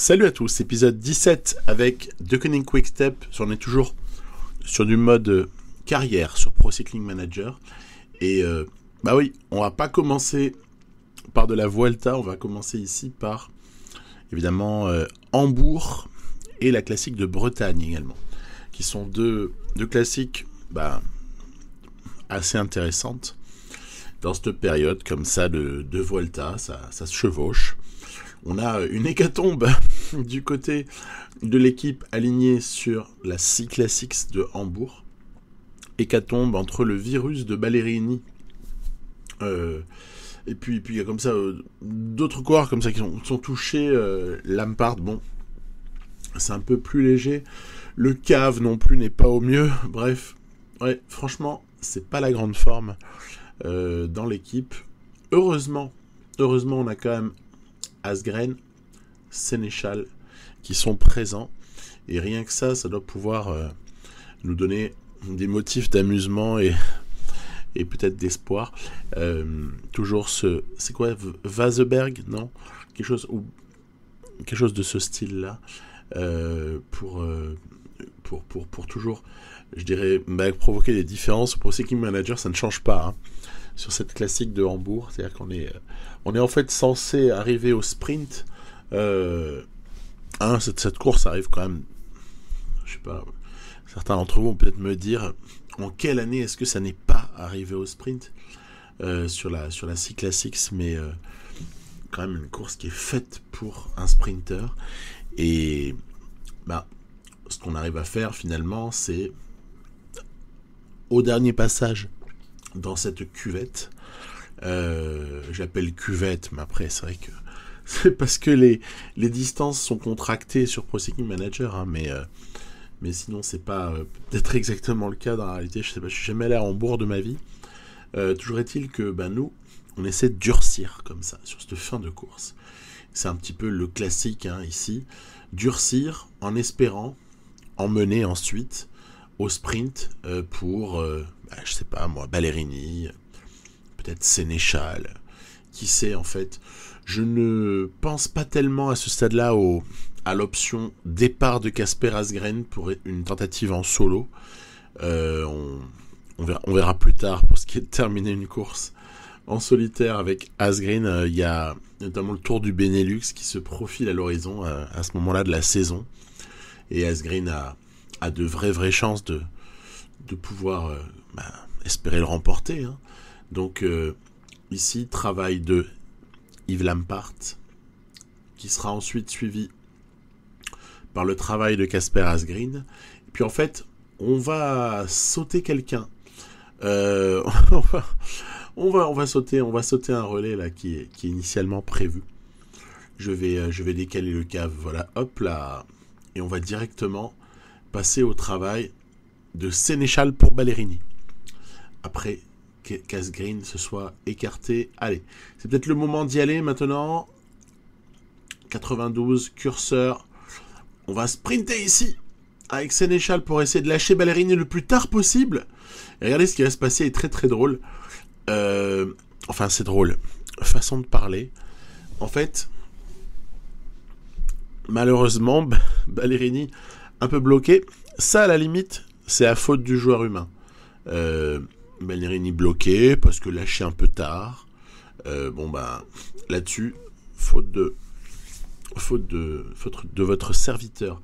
Salut à tous, épisode 17 avec cunning Quick Step. On est toujours sur du mode euh, carrière sur Pro Cycling Manager. Et euh, bah oui, on va pas commencer par de la Vuelta, on va commencer ici par évidemment euh, Hambourg et la classique de Bretagne également, qui sont deux, deux classiques bah, assez intéressantes dans cette période comme ça de, de Vuelta, ça, ça se chevauche on a une hécatombe du côté de l'équipe alignée sur la C Classics de Hambourg. Hécatombe entre le virus de Ballerini. Euh, et puis, il y a comme ça euh, d'autres coureurs comme ça qui sont, touchés. Euh, Lampard, bon, c'est un peu plus léger. Le cave non plus n'est pas au mieux. Bref, ouais, franchement, c'est pas la grande forme dans l'équipe. Heureusement, heureusement, on a quand même Asgren, Sénéchal qui sont présents. Et rien que ça, ça doit pouvoir euh, nous donner des motifs d'amusement et, peut-être d'espoir. Euh, toujours ce. C'est quoi Vaseberg Non quelque chose, quelque chose de ce style-là. Euh, pour, pour, pour, pour, toujours, je dirais, bah, provoquer des différences. Pour qui Manager, ça ne change pas. Hein. sur cette classique de Hambourg, c'est-à-dire qu'on est, on est en fait censé arriver au sprint euh, cette, course arrive quand même. Je sais pas. Certains d'entre vous vont peut-être me dire en quelle année est-ce que ça n'est pas arrivé au sprint euh, sur la sur la C Classics, mais euh, quand même une course qui est faite pour un sprinter. Et bah, ce qu'on arrive à faire finalement, c'est au dernier passage dans cette cuvette. Euh, j'appelle cuvette, mais après c'est vrai que c'est parce que les, distances sont contractées sur ProSeeking Manager, hein, mais, euh, mais sinon, c'est pas euh, peut-être exactement le cas dans la réalité. Je sais pas, je suis jamais allé à Hambourg de ma vie. Euh, toujours est-il que ben, nous, on essaie de durcir comme ça sur cette fin de course. C'est un petit peu le classique hein, ici. Durcir en espérant emmener ensuite au sprint pour, je bah, je sais pas moi, Ballerini, peut-être Sénéchal, qui sait en fait. Je ne pense pas tellement à ce stade-là à l'option départ de Casper Asgren pour une tentative en solo. Euh, on, verra, plus tard pour ce qui est de terminer une course en solitaire avec Asgreen. Euh, il y a notamment le Tour du Benelux qui se profile à l'horizon euh, à ce moment-là de la saison. Et Asgreen a, de vraies, vraies chances de, pouvoir bah, espérer le remporter. Hein. Donc ici, travail de Yves Lampart, qui sera ensuite suivi par le travail de Casper Asgreen. puis en fait, on va sauter quelqu'un. Euh, on, va, on, va, sauter, on va sauter un relais là qui est, initialement prévu. Je vais, euh, je vais décaler le cave, voilà, hop là, et on va directement passer au travail de Sénéchal pour Ballerini. Après Green se soit écarté. Allez, c'est peut-être le moment d'y aller maintenant. 92, curseur. On va sprinter ici avec Sénéchal pour essayer de lâcher Ballerini le plus tard possible. Et regardez ce qui va se passer, est très très drôle. Euh, enfin, c'est drôle. Façon de parler. En fait, malheureusement, Ballerini un peu bloqué. Ça, à la limite, c'est à faute du joueur humain. Euh, Ballerini bloqué parce que lâché un peu tard. Euh, bon ben... là-dessus, faute de faute de de votre serviteur.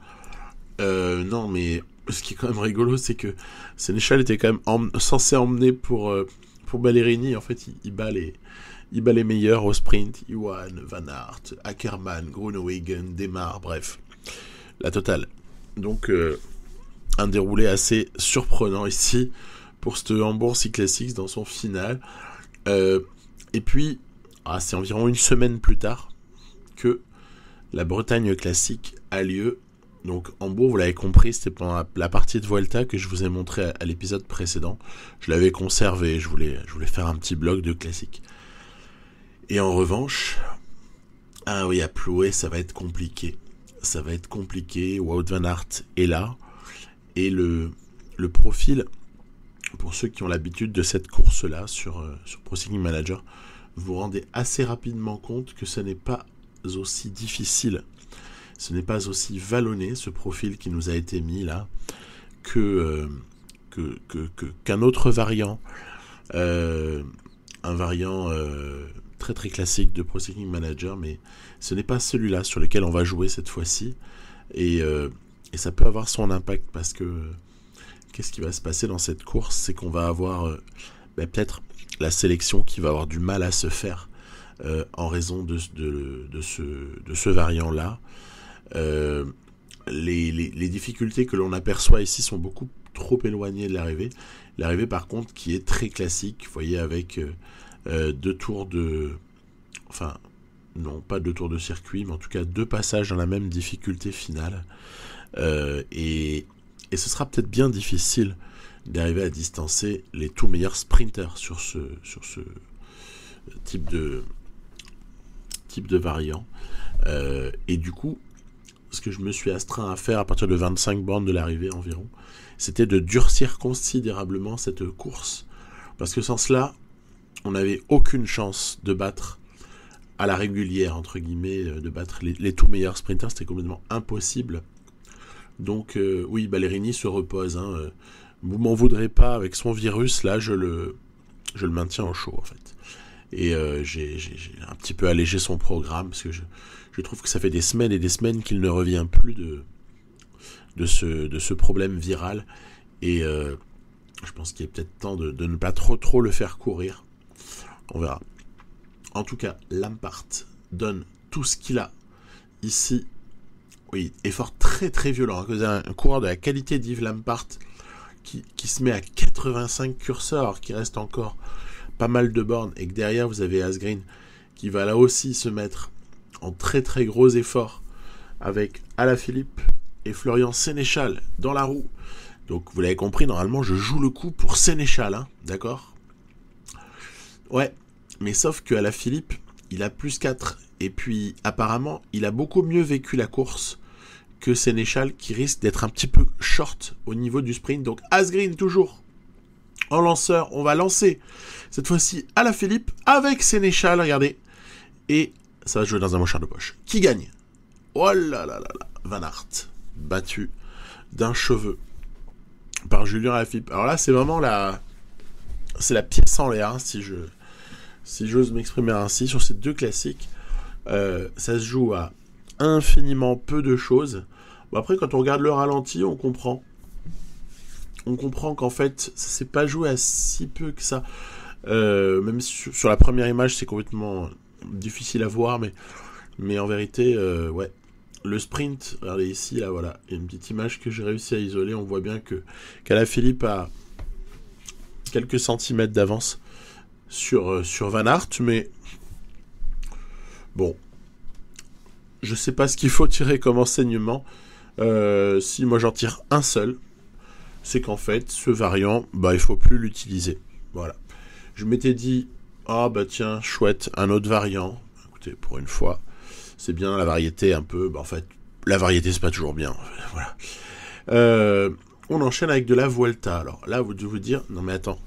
Euh, non mais ce qui est quand même rigolo, c'est que Sénéchal était quand même censé emmener pour euh, pour Ballerini. En fait, il, il, bat les il bat les meilleurs au sprint. Iwan, Van Aert, Ackermann, Groenewegen, Demar, bref, la totale. Donc un déroulé assez surprenant ici pour ce Hambourg Classics dans son final. Euh, et puis, ah, c'est environ une semaine plus tard que la Bretagne classique a lieu. Donc Hambourg, vous l'avez compris, c'était pendant la, partie de Volta que je vous ai montré à, l'épisode précédent. Je l'avais conservé, je voulais, je voulais faire un petit blog de classique. Et en revanche, ah oui, à Ploué, ça va être compliqué. Ça va être compliqué. Wout Van Aert est là. Et le, le profil pour ceux qui ont l'habitude de cette course-là sur, euh, sur Proceeding Manager, vous vous rendez assez rapidement compte que ce n'est pas aussi difficile, ce n'est pas aussi vallonné, ce profil qui nous a été mis là, que, euh, que, qu'un autre variant, euh, un variant très très classique de Proceeding Manager, mais ce n'est pas celui-là sur lequel on va jouer cette fois-ci, et, et ça peut avoir son impact parce que qu'est-ce qui va se passer dans cette course C'est qu'on va avoir euh, ben, peut-être la sélection qui va avoir du mal à se faire euh, en raison de, ce, variant-là. Euh, les, difficultés que l'on aperçoit ici sont beaucoup trop éloignées de l'arrivée. L'arrivée par contre qui est très classique, vous voyez, avec deux tours de... Enfin, non, pas deux tours de circuit, mais en tout cas deux passages dans la même difficulté finale. et et ce sera peut-être bien difficile d'arriver à distancer les tout meilleurs sprinters sur ce, sur ce euh, type de, type de variant. Euh, et du coup, ce que je me suis astreint à faire à partir de 25 bornes de l'arrivée environ, c'était de durcir considérablement cette course. Parce que sans cela, on n'avait aucune chance de battre à la régulière, entre guillemets, euh, de battre les, les tout meilleurs sprinters. C'était complètement impossible. Donc euh, oui, Ballerini se repose. Hein. Euh. Vous m'en voudrez pas avec son virus, là je le, je le maintiens en chaud en fait. Et euh, j'ai un petit peu allégé son programme parce que je, trouve que ça fait des semaines et des semaines qu'il ne revient plus de, de, ce, de ce problème viral. Et je pense qu'il est peut-être temps de, ne pas trop trop le faire courir. On verra. En tout cas, Lampart donne tout ce qu'il a ici oui, effort très très violent. avez un coureur de la qualité d'Yves Lampart qui, se met à 85 curseurs, qui reste encore pas mal de bornes, et que derrière vous avez Asgreen qui va là aussi se mettre en très très gros effort avec Alaphilippe et Florian Sénéchal dans la roue. Donc vous l'avez compris, normalement je joue le coup pour Sénéchal, hein, d'accord Ouais, mais sauf que Alaphilippe, il a plus 4. Et puis apparemment, il a beaucoup mieux vécu la course que Sénéchal qui risque d'être un petit peu short au niveau du sprint. Donc Asgreen toujours en lanceur, on va lancer cette fois-ci à la Philippe avec Sénéchal, regardez. Et ça va jouer dans un mouchard de poche. Qui gagne Oh là là là là Van Aert, battu d'un cheveu par Julien Philippe. Alors là, c'est vraiment la... C'est la pièce en l'air, hein, si je... Si j'ose m'exprimer ainsi, sur ces deux classiques, euh, ça se joue à infiniment peu de choses. Bon, après, quand on regarde le ralenti, on comprend. On comprend qu'en fait, c'est pas joué à si peu que ça. Euh, même sur, la première image, c'est complètement difficile à voir, mais, mais en vérité, euh, ouais. Le sprint, regardez ici, là, voilà. Il y a une petite image que j'ai réussi à isoler. On voit bien que Philippe a quelques centimètres d'avance sur, euh, sur Van Aert, mais bon, je sais pas ce qu'il faut tirer comme enseignement. Euh, si moi j'en tire un seul, c'est qu'en fait, ce variant, bah, il faut plus l'utiliser. Voilà. Je m'étais dit, ah bah tiens, chouette, un autre variant. Écoutez, pour une fois, c'est bien la variété un peu. Bah, en fait, la variété, c'est pas toujours bien. voilà. Euh, on enchaîne avec de la Vuelta. Alors là, vous devez vous dire, non mais attends,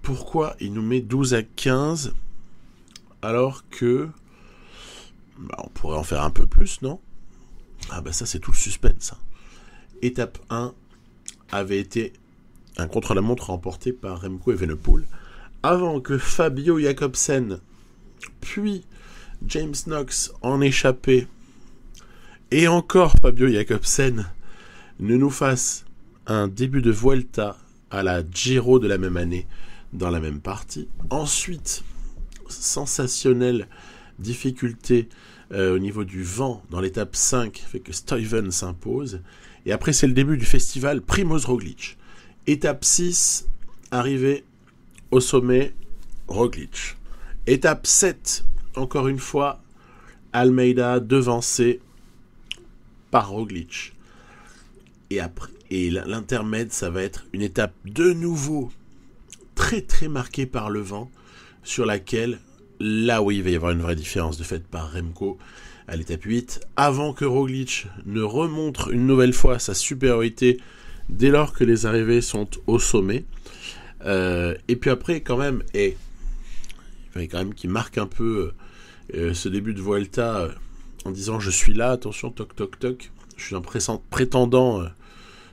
pourquoi il nous met 12 à 15 alors que bah, on pourrait en faire un peu plus, non Ah bah ça c'est tout le suspense. Hein. Étape 1 avait été un contre-la-montre remporté par Remco Evenepoel avant que Fabio Jacobsen puis James Knox en échappé et encore Fabio Jacobsen ne nous fasse un début de Vuelta à la Giro de la même année dans la même partie. Ensuite, sensationnelle difficulté euh, au niveau du vent dans l'étape 5, fait que Stuyven s'impose. Et après, c'est le début du festival Primoz Roglic. Étape 6, arrivée au sommet, Roglic. Étape 7, encore une fois, Almeida devancé par Roglic. Et, et l'intermède, ça va être une étape de nouveau très très marquée par le vent, sur laquelle Là, où il va y avoir une vraie différence de fait par Remco à l'étape 8, avant que Roglic ne remontre une nouvelle fois sa supériorité dès lors que les arrivées sont au sommet. Euh, et puis après, quand même, et, fallait quand même qu'il marque un peu euh, euh, ce début de Vuelta en disant je suis là, attention, toc toc toc, je suis un prétendant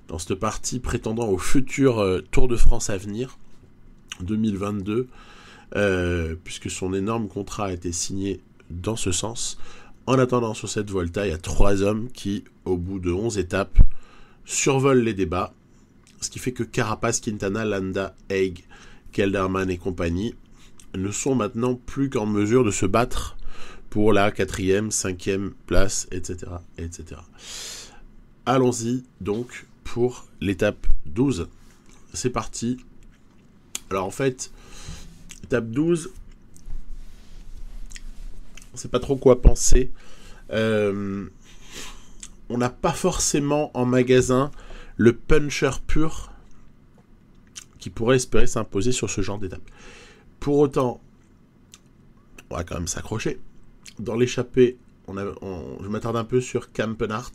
dans cette partie, prétendant au futur Tour de France à venir 2022. Euh, puisque son énorme contrat a été signé dans ce sens. En attendant sur cette Volta, il y a trois hommes qui, au bout de onze étapes, survolent les débats, ce qui fait que Carapace, Quintana, Landa, Haig, Kelderman et compagnie ne sont maintenant plus qu'en mesure de se battre pour la quatrième, cinquième place, etc. etc. Allons-y donc pour l'étape 12. C'est parti. Alors en fait, étape 12. On sait pas trop quoi penser. Euh, on n'a pas forcément en magasin le puncher pur qui pourrait espérer s'imposer sur ce genre d'étape. Pour autant, on va quand même s'accrocher. Dans l'échappée, on je m'attarde un peu sur Campenarts,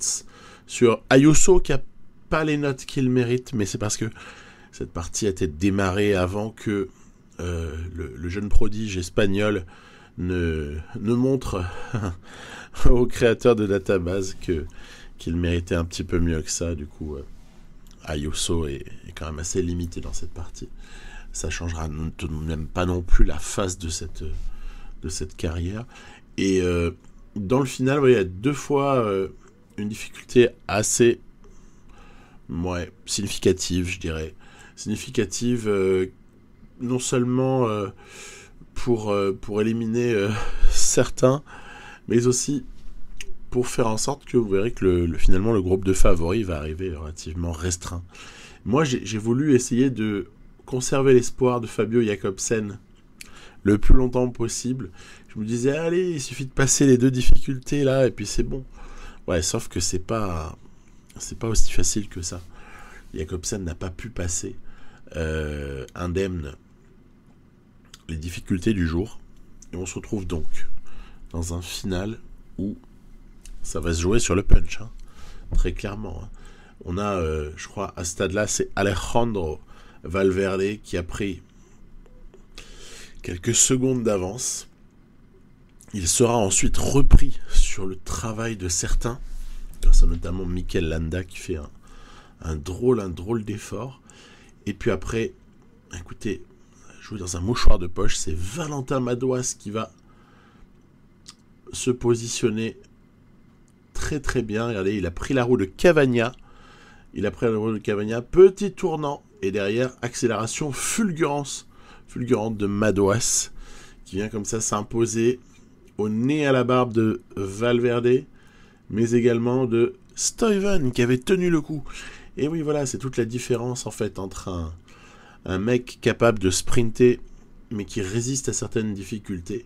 sur Ayuso qui a pas les notes qu'il mérite, mais c'est parce que cette partie a été démarrée avant que euh, le, jeune prodige espagnol ne, montre au créateur de database que qu'il méritait un petit peu mieux que ça. Du coup, euh, Ayuso est, quand même assez limité dans cette partie. Ça changera même pas non plus la face de cette, de cette carrière. Et euh, dans le final, il y a deux fois une difficulté assez ouais, significative, je dirais. Significative non seulement euh, pour, euh, pour éliminer euh, certains, mais aussi pour faire en sorte que vous verrez que le, finalement le groupe de favoris va arriver relativement restreint. Moi, j'ai voulu essayer de conserver l'espoir de Fabio Jacobsen le plus longtemps possible. Je me disais, allez, il suffit de passer les deux difficultés là, et puis c'est bon. Ouais, sauf que c'est pas, c'est pas aussi facile que ça. Jacobsen n'a pas pu passer indemne les difficultés du jour. Et on se retrouve donc dans un final où ça va se jouer sur le punch, hein. très clairement. Hein. On a, euh, je crois, à ce stade-là, c'est Alejandro Valverde qui a pris quelques secondes d'avance. Il sera ensuite repris sur le travail de certains, ça notamment Mikel Landa qui fait un, un drôle, un drôle d'effort. Et puis après, écoutez, jouer dans un mouchoir de poche. C'est Valentin Madouas qui va se positionner très très bien. Regardez, il a pris la roue de Cavagna. Il a pris la roue de Cavagna. Petit tournant. Et derrière, accélération fulgurance, fulgurante de Madouas. Qui vient comme ça s'imposer au nez à la barbe de Valverde. Mais également de Stuyven qui avait tenu le coup. Et oui, voilà, c'est toute la différence en fait entre un, un mec capable de sprinter, mais qui résiste à certaines difficultés.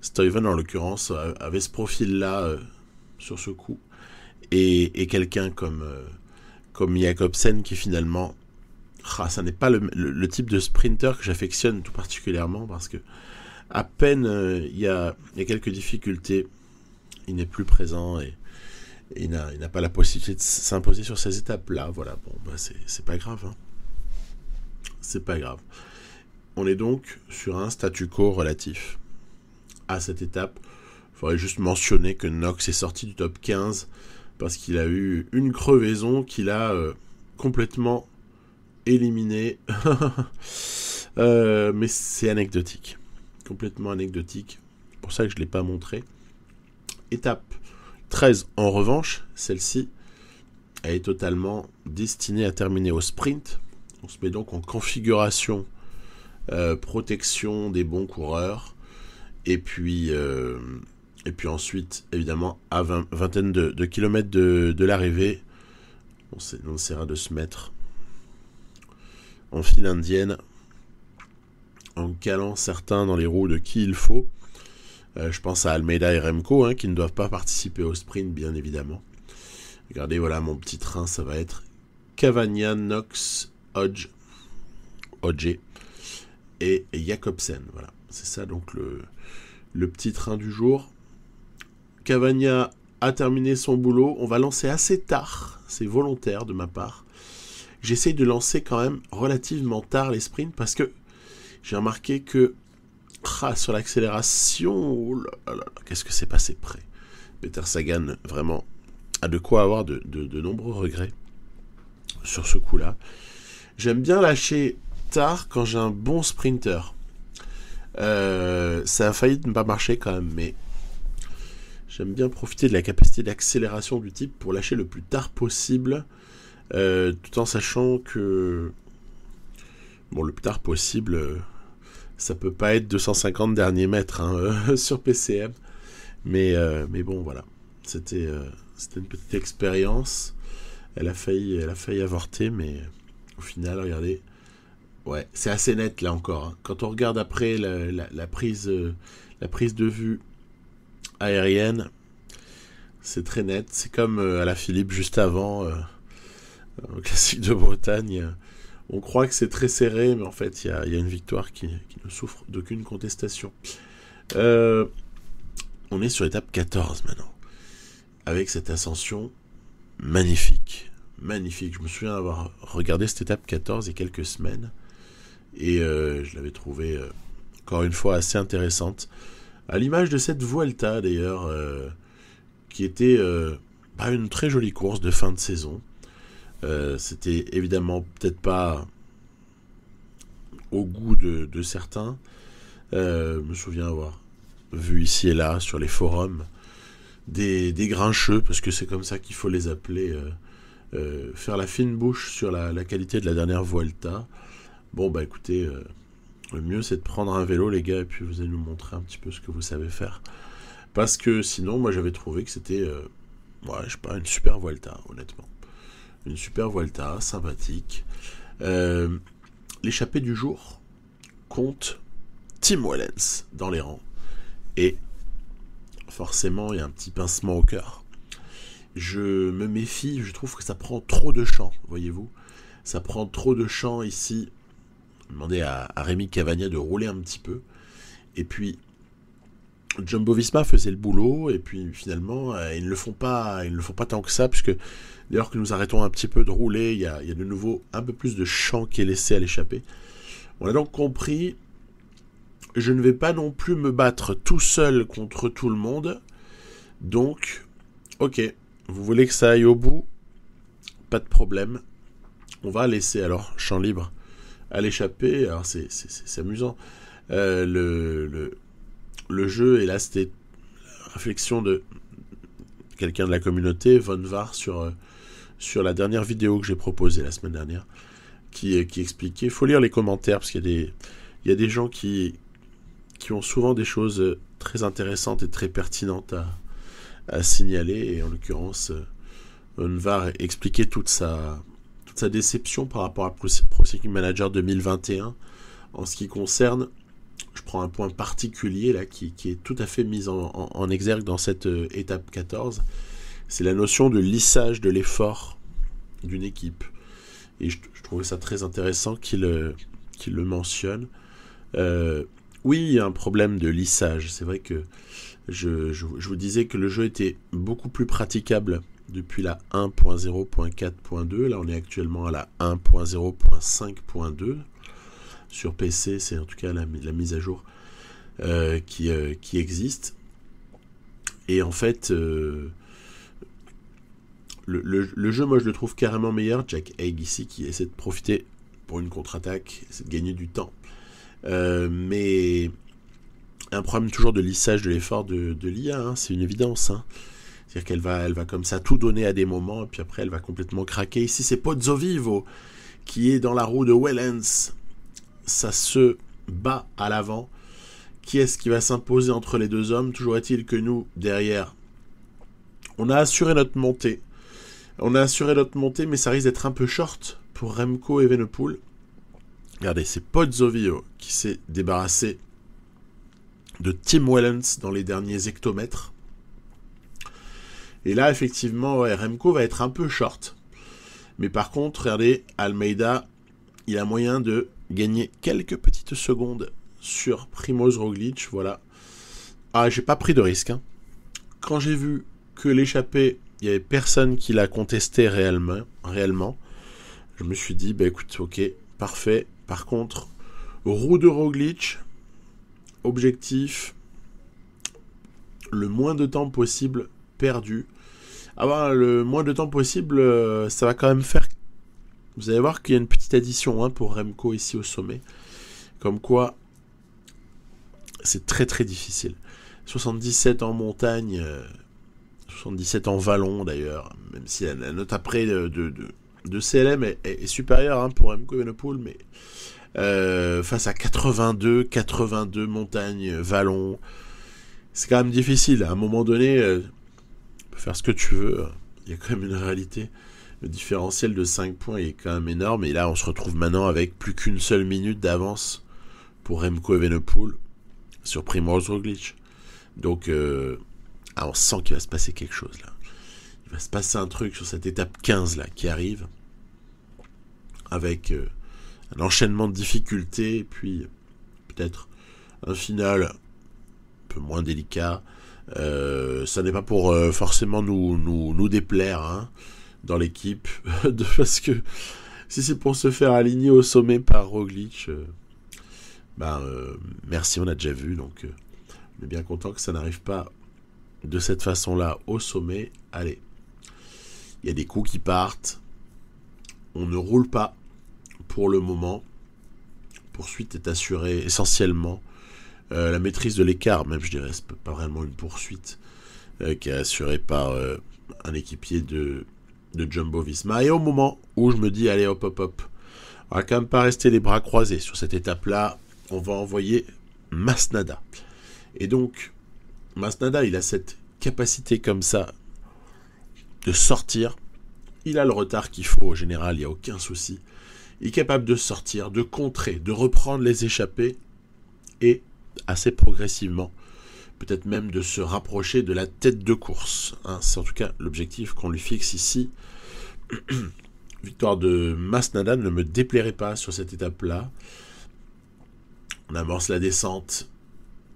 Stuyven, en l'occurrence, avait ce profil-là euh, sur ce coup. Et, quelqu'un comme, euh, comme Jacobsen, qui finalement, ah, ça n'est pas le, type de sprinter que j'affectionne tout particulièrement, parce que à peine euh, il y, a, quelques difficultés, il n'est plus présent et, il n'a pas la possibilité de s'imposer sur ces étapes-là. Voilà, bon, bah, c'est pas grave. Hein c'est pas grave. On est donc sur un statu quo relatif. À cette étape, il faudrait juste mentionner que Nox est sorti du top 15 parce qu'il a eu une crevaison qu'il a euh, complètement éliminée. Euh, mais c'est anecdotique. Complètement anecdotique. C'est pour ça que je ne l'ai pas montré. Étape 13, en revanche, celle-ci, elle est totalement destinée à terminer au sprint on se met donc en configuration euh, protection des bons coureurs. Et puis, euh, et puis ensuite, évidemment, à 20, vingtaine de, kilomètres de, l'arrivée, on, essaiera de se mettre en file indienne, en calant certains dans les roues de qui il faut. Euh, je pense à Almeida et Remco, hein, qui ne doivent pas participer au sprint, bien évidemment. Regardez, voilà, mon petit train, ça va être Cavagna, Nox, Hodge, Hodge et Jacobsen. Voilà, c'est ça donc le, petit train du jour. Cavagna a terminé son boulot. On va lancer assez tard, c'est volontaire de ma part. J'essaye de lancer quand même relativement tard les sprints parce que j'ai remarqué que ah, sur l'accélération, oh qu'est-ce que c'est passé près Peter Sagan vraiment a de quoi avoir de nombreux regrets sur ce coup-là. J'aime bien lâcher tard quand j'ai un bon sprinter. Euh, ça a failli ne pas marcher quand même, mais j'aime bien profiter de la capacité d'accélération du type pour lâcher le plus tard possible, euh, tout en sachant que bon, le plus tard possible, euh, ça peut pas être 250 derniers mètres hein, sur PCM, mais mais bon voilà, c'était c'était une petite expérience. Elle a failli, elle a failli avorter, mais au final, regardez. Ouais, c'est assez net là encore. Hein. Quand on regarde après la, prise, euh, la prise de vue aérienne, c'est très net. C'est comme euh, à la Philippe juste avant, euh, au classique de Bretagne. On croit que c'est très serré, mais en fait, il y, a, une victoire qui, qui ne souffre d'aucune contestation. on est sur étape 14 maintenant, avec cette ascension magnifique magnifique. Je me souviens avoir regardé cette étape 14 il y a quelques semaines. Et euh, je l'avais trouvée, euh, encore une fois, assez intéressante. À l'image de cette Vuelta, d'ailleurs, euh, qui était bah, une très jolie course de fin de saison. C'était évidemment peut-être pas au goût de, certains. je me souviens avoir vu ici et là sur les forums des, des grincheux, parce que c'est comme ça qu'il faut les appeler euh, faire la fine bouche sur la, qualité de la dernière Volta, Bon, bah écoutez, euh, le mieux c'est de prendre un vélo, les gars, et puis vous allez nous montrer un petit peu ce que vous savez faire. Parce que sinon, moi j'avais trouvé que c'était, euh, ouais, je sais pas, une super Volta honnêtement. Une super Volta sympathique. L'échappée du jour compte Tim Wellens dans les rangs. Et forcément, il y a un petit pincement au cœur je me méfie, je trouve que ça prend trop de champ, voyez-vous. Ça prend trop de champs ici. Demandez à, à, Rémi Cavagna de rouler un petit peu. Et puis, Jumbo Visma faisait le boulot, et puis finalement, euh, ils ne le font pas, ils ne le font pas tant que ça, puisque d'ailleurs que nous arrêtons un petit peu de rouler, il y a, de nouveau un peu plus de champ qui est laissé à l'échapper. On a donc compris, je ne vais pas non plus me battre tout seul contre tout le monde, donc, ok, vous voulez que ça aille au bout Pas de problème. On va laisser alors champ libre à l'échapper. Alors c'est, amusant. Euh, le, le, le, jeu, et là c'était la réflexion de quelqu'un de la communauté, Von Var, sur, euh, sur la dernière vidéo que j'ai proposée la semaine dernière, qui, euh, qui expliquait, il faut lire les commentaires, parce qu'il y a des, il y des gens qui, qui ont souvent des choses très intéressantes et très pertinentes à, à signaler. Et en l'occurrence, euh, va expliquer toute sa, toute sa déception par rapport à Prosecuting Manager 2021 en ce qui concerne. Je prends un point particulier là qui, qui est tout à fait mis en, exergue dans cette euh, étape 14. C'est la notion de lissage de l'effort d'une équipe. Et je, trouvais ça très intéressant qu'il euh, le mentionne. oui, il y a un problème de lissage. C'est vrai que je, vous disais que le jeu était beaucoup plus praticable depuis la 1.0.4.2. Là, on est actuellement à la 1.0.5.2. Sur PC, c'est en tout cas la, mise à jour euh, euh, qui, existe. Et en fait, euh, le, jeu, moi, je le trouve carrément meilleur. Jack Egg, ici qui essaie de profiter pour une contre-attaque, essaie de gagner du temps. mais un problème toujours de lissage de l'effort de, l'IA, hein, c'est une évidence. Hein. C'est-à-dire qu'elle va, elle va comme ça tout donner à des moments, et puis après elle va complètement craquer. Ici, c'est Pozzo Vivo qui est dans la roue de Wellens. Ça se bat à l'avant. Qui est-ce qui va s'imposer entre les deux hommes Toujours est-il que nous, derrière, on a assuré notre montée. On a assuré notre montée, mais ça risque d'être un peu short pour Remco et Venepool. Regardez, c'est Pozzo qui s'est débarrassé de Tim Wellens dans les derniers hectomètres. Et là, effectivement, ouais, Remco va être un peu short. Mais par contre, regardez, Almeida, il a moyen de gagner quelques petites secondes sur Primoz Roglic, voilà. Ah, j'ai pas pris de risque. Hein. Quand j'ai vu que l'échappée, il y avait personne qui l'a contesté réellement, réellement, je me suis dit, ben écoute, ok, parfait. Par contre, roue de Roglic, objectif, le moins de temps possible perdu. Avoir ah ben, le moins de temps possible, euh, ça va quand même faire... Vous allez voir qu'il y a une petite addition hein, pour Remco ici au sommet. Comme quoi, c'est très très difficile. 77 en montagne, 77 euh, en vallon d'ailleurs, même si la note après de, de, de CLM est, supérieure hein, pour Remco Evenepoel, mais euh, face à 82, 82 montagnes, vallons. C'est quand même difficile. À un moment donné, euh, tu faire ce que tu veux. Il y a quand même une réalité. Le différentiel de 5 points est quand même énorme. Et là, on se retrouve maintenant avec plus qu'une seule minute d'avance pour Remco Evenepoel sur Primoz Glitch. Donc, euh, ah, on sent qu'il va se passer quelque chose là. Il va se passer un truc sur cette étape 15 là qui arrive avec un enchaînement de difficultés, puis peut-être un final un peu moins délicat. Euh, ça n'est pas pour euh, forcément nous, nous, déplaire hein, dans l'équipe, parce que si c'est pour se faire aligner au sommet par Roglic, euh, ben, merci, on a déjà vu, donc on est bien content que ça n'arrive pas de cette façon-là au sommet. Allez, il y a des coups qui partent, on ne roule pas, pour le moment, poursuite est assurée essentiellement. Euh, la maîtrise de l'écart, même je dirais, n'est pas vraiment une poursuite euh, qui est assurée par euh, un équipier de, de Jumbo Visma. Et au moment où je me dis, allez hop hop hop, on va quand même pas rester les bras croisés sur cette étape-là, on va envoyer Masnada. Et donc, Masnada, il a cette capacité comme ça de sortir. Il a le retard qu'il faut, au général, il n'y a aucun souci est capable de sortir, de contrer, de reprendre les échappées et assez progressivement, peut-être même de se rapprocher de la tête de course. Hein. c'est en tout cas l'objectif qu'on lui fixe ici. Victoire de Masnada ne me déplairait pas sur cette étape-là. On amorce la descente.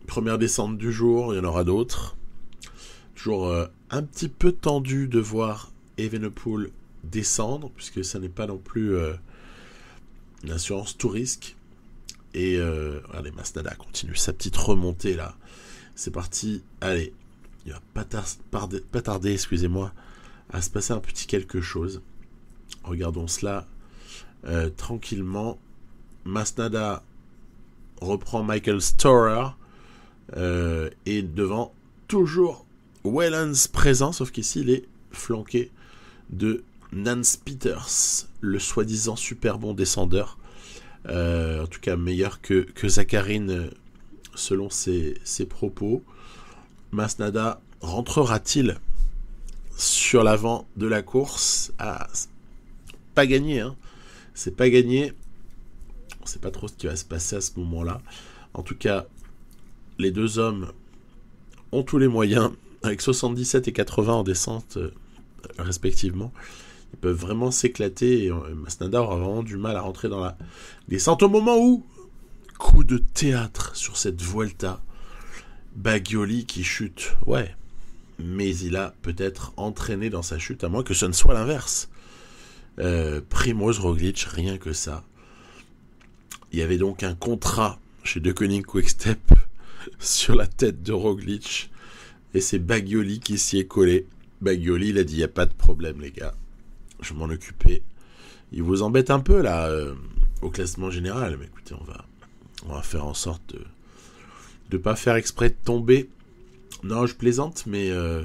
Première descente du jour, il y en aura d'autres. Toujours euh, un petit peu tendu de voir Evenepoel descendre, puisque ça n'est pas non plus euh, l'assurance tout risque. Et euh, allez, Masnada continue sa petite remontée là. C'est parti. Allez, il va pas, tarder, excusez-moi, à se passer un petit quelque chose. Regardons cela euh, tranquillement. Masnada reprend Michael Storer euh, et devant toujours Wellens présent, sauf qu'ici il est flanqué de Nance Peters, le soi-disant super bon descendeur, euh, en tout cas meilleur que, que Zacharine euh, selon ses, propos. Masnada rentrera-t-il sur l'avant de la course ah, Pas gagné, hein. c'est pas gagné. On ne sait pas trop ce qui va se passer à ce moment-là. En tout cas, les deux hommes ont tous les moyens, avec 77 et 80 en descente euh, respectivement, ils peuvent vraiment s'éclater et euh, Masnada aura vraiment du mal à rentrer dans la descente au moment où coup de théâtre sur cette Vuelta Bagioli qui chute ouais mais il a peut-être entraîné dans sa chute à moins que ce ne soit l'inverse euh, Primoz Roglic rien que ça il y avait donc un contrat chez De Quickstep sur la tête de Roglic et c'est Bagioli qui s'y est collé Bagioli, il a dit, il n'y a pas de problème, les gars. Je m'en occuper. Il vous embête un peu là euh, au classement général, mais écoutez, on va, on va faire en sorte de ne pas faire exprès de tomber. Non, je plaisante, mais euh,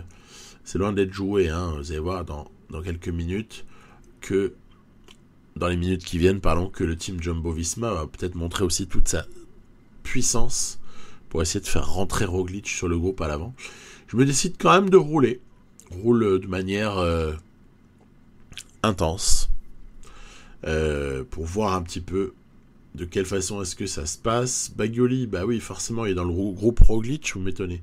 c'est loin d'être joué. Hein. Vous allez voir dans, quelques minutes que, dans les minutes qui viennent, parlons que le team Jumbo Visma va peut-être montrer aussi toute sa puissance pour essayer de faire rentrer Roglic sur le groupe à l'avant. Je me décide quand même de rouler. Roule de manière euh, intense euh, pour voir un petit peu de quelle façon est-ce que ça se passe. Bagioli, bah oui, forcément, il est dans le groupe Roglic, vous m'étonnez.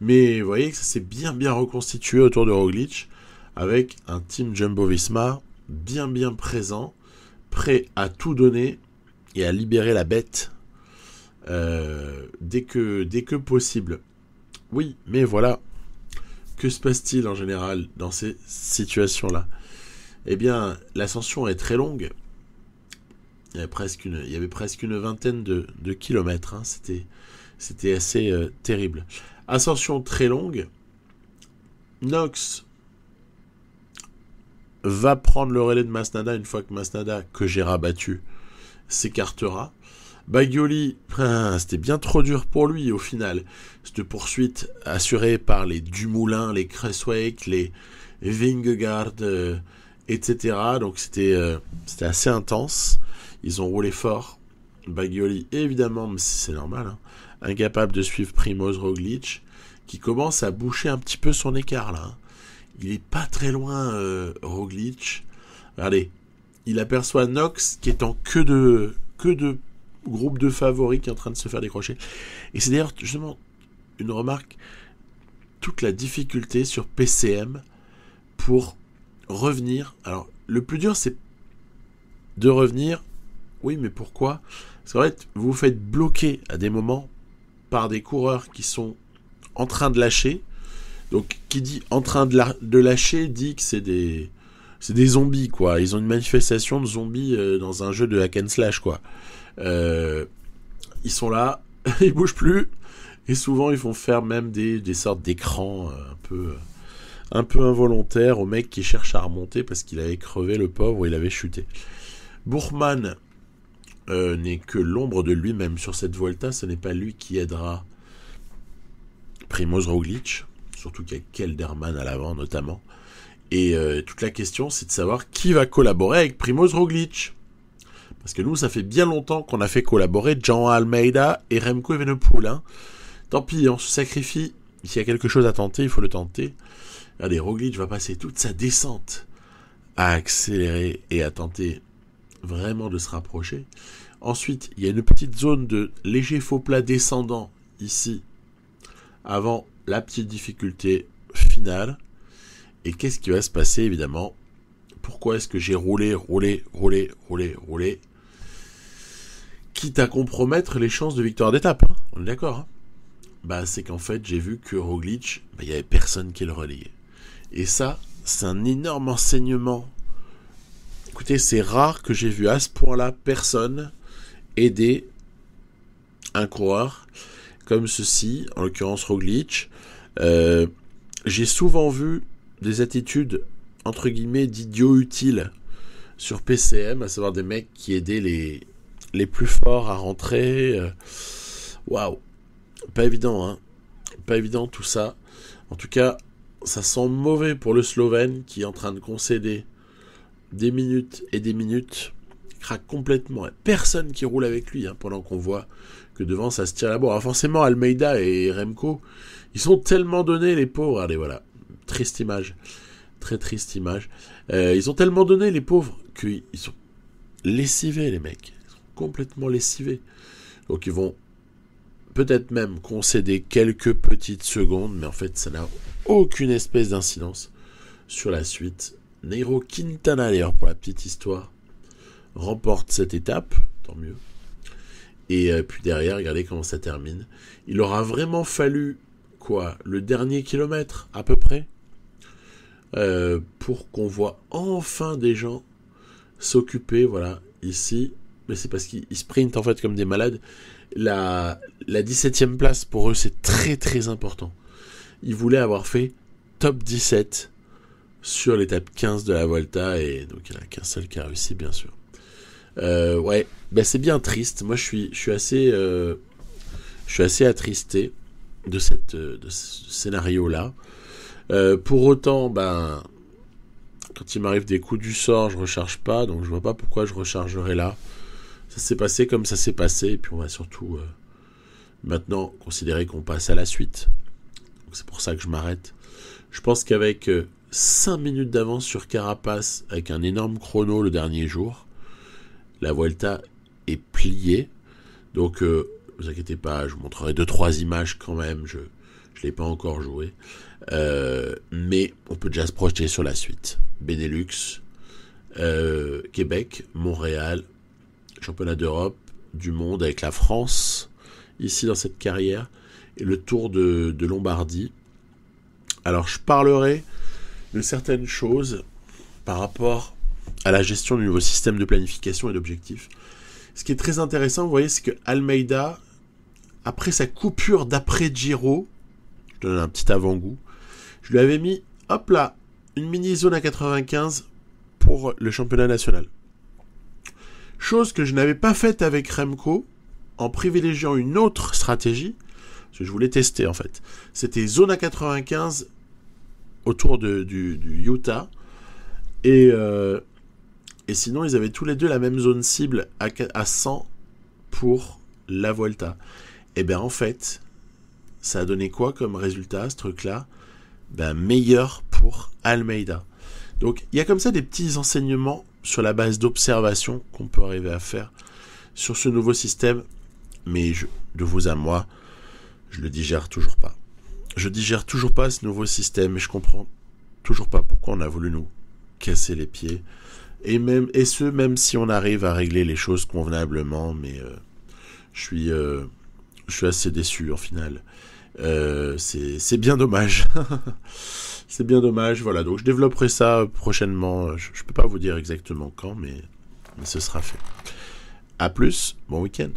Mais vous voyez que ça s'est bien bien reconstitué autour de Roglic avec un team Jumbo Visma bien bien présent, prêt à tout donner et à libérer la bête euh, dès, que, dès que possible. Oui, mais voilà, que se passe-t-il en général dans ces situations-là eh bien, l'ascension est très longue. Il y avait presque une, vingtaine de, kilomètres. Hein. C'était, assez euh, terrible. Ascension très longue. Nox va prendre le relais de Masnada une fois que Masnada, que j'ai rabattu, s'écartera. Bagioli, ah, c'était bien trop dur pour lui au final. Cette poursuite assurée par les Dumoulin, les Creswick, les Vingegaard, euh, etc. Donc c'était euh, c'était assez intense. Ils ont roulé fort. Bagioli, évidemment, mais c'est normal, hein. incapable de suivre Primoz Roglic, qui commence à boucher un petit peu son écart là. Hein. Il est pas très loin, euh, Roglic. Regardez, il aperçoit Nox qui est en queue de, que de groupe de favoris qui est en train de se faire décrocher. Et c'est d'ailleurs justement une remarque, toute la difficulté sur PCM pour revenir. Alors, le plus dur, c'est de revenir. Oui, mais pourquoi Parce qu'en fait, vous vous faites bloquer à des moments par des coureurs qui sont en train de lâcher. Donc, qui dit en train de, de lâcher dit que c'est des, des zombies, quoi. Ils ont une manifestation de zombies euh, dans un jeu de hack and slash, quoi. Euh, ils sont là, ils bougent plus, et souvent ils vont faire même des, sortes d'écrans euh, un peu un peu involontaire au mec qui cherche à remonter parce qu'il avait crevé le pauvre, il avait chuté. Bourman euh, n'est que l'ombre de lui-même sur cette Volta, ce n'est pas lui qui aidera Primoz Roglic, surtout qu'il y a Kelderman à l'avant notamment. Et euh, toute la question, c'est de savoir qui va collaborer avec Primoz Roglic. Parce que nous, ça fait bien longtemps qu'on a fait collaborer Jean Almeida et Remco Evenepoel. Hein. Tant pis, on se sacrifie. S'il y a quelque chose à tenter, il faut le tenter. Regardez, Roglic va passer toute sa descente à accélérer et à tenter vraiment de se rapprocher. Ensuite, il y a une petite zone de léger faux plat descendant ici, avant la petite difficulté finale. Et qu'est-ce qui va se passer évidemment Pourquoi est-ce que j'ai roulé, roulé, roulé, roulé, roulé Quitte à compromettre les chances de victoire d'étape, hein. on est d'accord hein bah, c'est qu'en fait j'ai vu que Roglic, bah, il y n'y avait personne qui le relayait. Et ça, c'est un énorme enseignement. Écoutez, c'est rare que j'ai vu à ce point-là personne aider un coureur comme ceci, en l'occurrence Roglic. Euh, j'ai souvent vu des attitudes entre guillemets d'idiots utiles sur PCM, à savoir des mecs qui aidaient les, les plus forts à rentrer. Euh, waouh, pas évident, hein, pas évident tout ça. En tout cas, ça sent mauvais pour le Slovène qui est en train de concéder des minutes et des minutes, il craque complètement. Personne qui roule avec lui hein, pendant qu'on voit que devant ça se tire la bourre. forcément, Almeida et Remco, ils sont tellement donnés les pauvres. Allez voilà, triste image, très triste image. Euh, ils ont tellement donné les pauvres qu'ils sont lessivés les mecs, ils sont complètement lessivés. Donc ils vont peut-être même concéder quelques petites secondes, mais en fait ça n'a aucune espèce d'incidence sur la suite. Nairo Quintana, d'ailleurs, pour la petite histoire, remporte cette étape, tant mieux. Et euh, puis derrière, regardez comment ça termine. Il aura vraiment fallu, quoi, le dernier kilomètre à peu près, euh, pour qu'on voit enfin des gens s'occuper, voilà, ici. Mais c'est parce qu'ils sprintent en fait comme des malades la, la 17e place pour eux, c'est très très important. Ils voulaient avoir fait top 17 sur l'étape 15 de la Volta, et donc il n'y en a qu'un seul qui a réussi, bien sûr. Euh, ouais, ben, c'est bien triste. Moi, je suis, je suis assez, euh, je suis assez attristé de cette, euh, ce scénario-là. pour autant, ben, quand il m'arrive des coups du sort, je recharge pas, donc je vois pas pourquoi je rechargerai là ça s'est passé comme ça s'est passé, et puis on va surtout euh, maintenant considérer qu'on passe à la suite. C'est pour ça que je m'arrête. Je pense qu'avec 5 euh, minutes d'avance sur Carapace, avec un énorme chrono le dernier jour, la Vuelta est pliée. Donc, euh, vous inquiétez pas, je vous montrerai deux trois images quand même. Je ne l'ai pas encore joué. mais on peut déjà se projeter sur la suite. Benelux, Québec, Montréal, championnat d'Europe, du monde avec la France, ici dans cette carrière, et le Tour de, Lombardie. Alors je parlerai de certaines choses par rapport à la gestion du nouveau système de planification et d'objectifs. Ce qui est très intéressant, vous voyez, c'est que Almeida, après sa coupure d'après Giro, je donne un petit avant-goût, je lui avais mis, hop là, une mini zone à 95 pour le championnat national. Chose que je n'avais pas faite avec Remco en privilégiant une autre stratégie, que je voulais tester en fait. C'était zone à 95 autour de, du, Utah. Et, euh, et sinon, ils avaient tous les deux la même zone cible à, 100 pour la Volta. Et eh bien en fait, ça a donné quoi comme résultat ce truc-là ben, Meilleur pour Almeida. Donc il y a comme ça des petits enseignements sur la base d'observations qu'on peut arriver à faire sur ce nouveau système. Mais je, de vous à moi, je le digère toujours pas. Je digère toujours pas ce nouveau système et je comprends toujours pas pourquoi on a voulu nous casser les pieds. Et, même, et ce, même si on arrive à régler les choses convenablement, mais euh, je, suis, euh, je suis assez déçu en final. Euh, c'est bien dommage. C'est bien dommage. Voilà, donc je développerai ça euh, prochainement. Euh, je, ne peux pas vous dire exactement quand, mais, mais ce sera fait. À plus, bon week-end.